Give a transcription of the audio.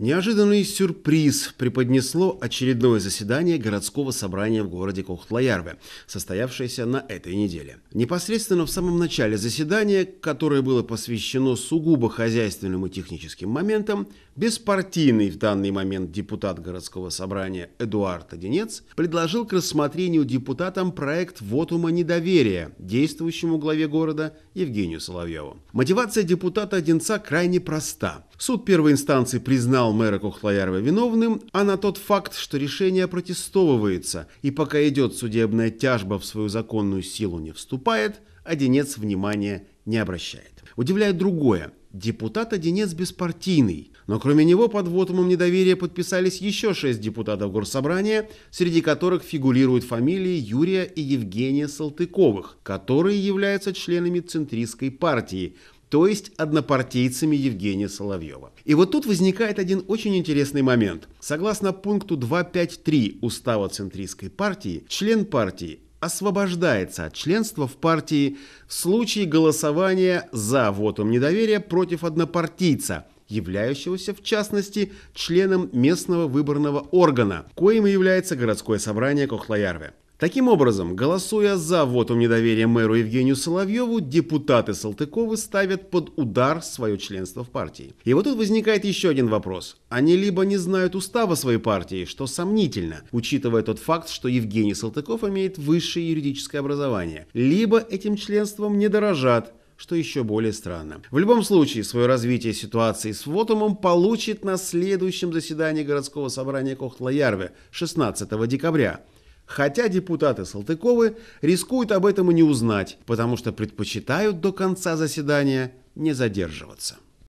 Неожиданный сюрприз преподнесло очередное заседание городского собрания в городе Кохтлоярве, состоявшееся на этой неделе. Непосредственно в самом начале заседания, которое было посвящено сугубо хозяйственным и техническим моментам, беспартийный в данный момент депутат городского собрания Эдуард Одинец предложил к рассмотрению депутатам проект вотума недоверия действующему главе города Евгению Соловьеву. Мотивация депутата Одинца крайне проста – Суд первой инстанции признал мэра Кухлоярова виновным, а на тот факт, что решение протестовывается и пока идет судебная тяжба в свою законную силу не вступает, Одинец внимания не обращает. Удивляет другое. Депутат Одинец беспартийный, но кроме него под вотумом недоверия подписались еще шесть депутатов Горсобрания, среди которых фигурируют фамилии Юрия и Евгения Салтыковых, которые являются членами центристской партии – то есть однопартийцами Евгения Соловьева. И вот тут возникает один очень интересный момент. Согласно пункту 253 Устава Центристской партии, член партии освобождается от членства в партии в случае голосования за вотум недоверия против однопартийца, являющегося в частности членом местного выборного органа, коим и является городское собрание Кохлоярве. Таким образом, голосуя за вотум недоверия мэру Евгению Соловьеву, депутаты Салтыковы ставят под удар свое членство в партии. И вот тут возникает еще один вопрос. Они либо не знают устава своей партии, что сомнительно, учитывая тот факт, что Евгений Салтыков имеет высшее юридическое образование, либо этим членством не дорожат, что еще более странно. В любом случае, свое развитие ситуации с Вотумом получит на следующем заседании городского собрания Кохтла-Ярве 16 декабря – Хотя депутаты Салтыковы рискуют об этом и не узнать, потому что предпочитают до конца заседания не задерживаться.